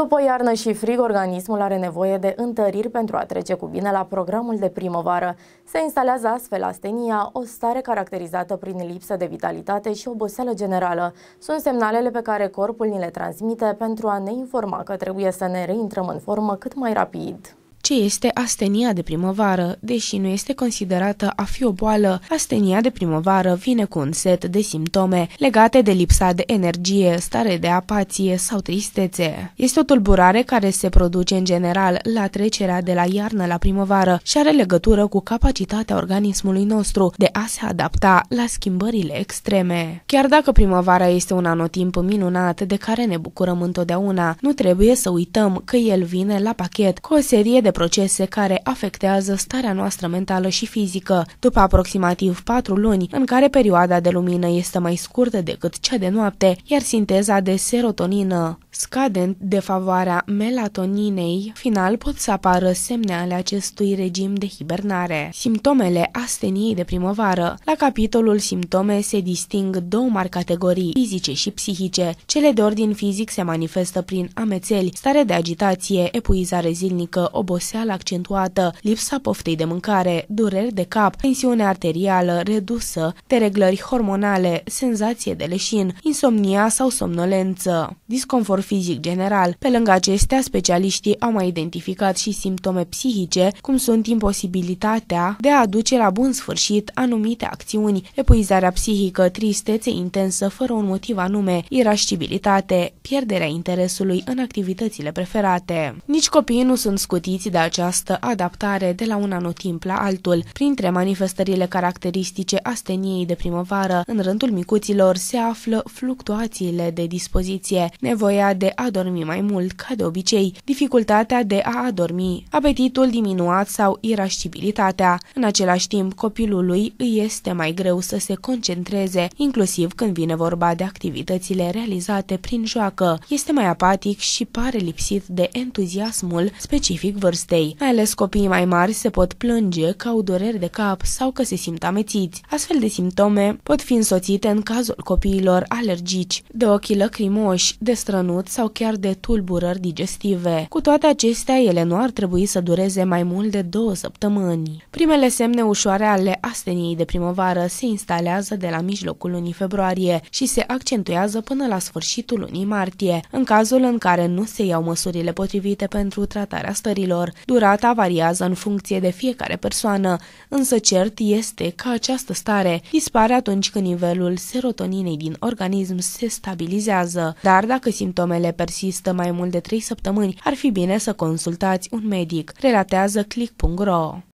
După iarnă și frig, organismul are nevoie de întăriri pentru a trece cu bine la programul de primăvară. Se instalează astfel astenia, o stare caracterizată prin lipsă de vitalitate și oboseală generală. Sunt semnalele pe care corpul ni le transmite pentru a ne informa că trebuie să ne reintrăm în formă cât mai rapid ce este astenia de primăvară. Deși nu este considerată a fi o boală, astenia de primăvară vine cu un set de simptome legate de lipsa de energie, stare de apatie sau tristețe. Este o tulburare care se produce în general la trecerea de la iarnă la primăvară și are legătură cu capacitatea organismului nostru de a se adapta la schimbările extreme. Chiar dacă primăvara este un anotimp minunat de care ne bucurăm întotdeauna, nu trebuie să uităm că el vine la pachet cu o serie de procese care afectează starea noastră mentală și fizică. După aproximativ patru luni, în care perioada de lumină este mai scurtă decât cea de noapte, iar sinteza de serotonină scade în defavoarea melatoninei, final pot să apară semne ale acestui regim de hibernare. Simptomele asteniei de primăvară. La capitolul simptome se disting două mari categorii, fizice și psihice. Cele de ordin fizic se manifestă prin amețeli, stare de agitație, epuizare zilnică, obosit oboseală accentuată, lipsa poftei de mâncare, dureri de cap, tensiune arterială redusă, dereglări hormonale, senzație de leșin, insomnia sau somnolență, disconfort fizic general. Pe lângă acestea, specialiștii au mai identificat și simptome psihice, cum sunt imposibilitatea de a aduce la bun sfârșit anumite acțiuni, epuizarea psihică, tristețe intensă fără un motiv anume, irascibilitate, pierderea interesului în activitățile preferate. Nici copiii nu sunt scutiți de de această adaptare de la un anotimp la altul. Printre manifestările caracteristice asteniei de primăvară, în rândul micuților se află fluctuațiile de dispoziție, nevoia de a dormi mai mult ca de obicei, dificultatea de a adormi, apetitul diminuat sau irascibilitatea. În același timp, copilului îi este mai greu să se concentreze, inclusiv când vine vorba de activitățile realizate prin joacă. Este mai apatic și pare lipsit de entuziasmul specific vârstei vârstei. Mai ales copiii mai mari se pot plânge că au dureri de cap sau că se simt amețiți. Astfel de simptome pot fi însoțite în cazul copiilor alergici, de ochii lăcrimoși, de strănut sau chiar de tulburări digestive. Cu toate acestea, ele nu ar trebui să dureze mai mult de două săptămâni. Primele semne ușoare ale asteniei de primăvară se instalează de la mijlocul lunii februarie și se accentuează până la sfârșitul lunii martie, în cazul în care nu se iau măsurile potrivite pentru tratarea stărilor. Durata variază în funcție de fiecare persoană, însă cert este că această stare dispare atunci când nivelul serotoninei din organism se stabilizează. Dar dacă simptomele persistă mai mult de 3 săptămâni, ar fi bine să consultați un medic, relatează click.ro.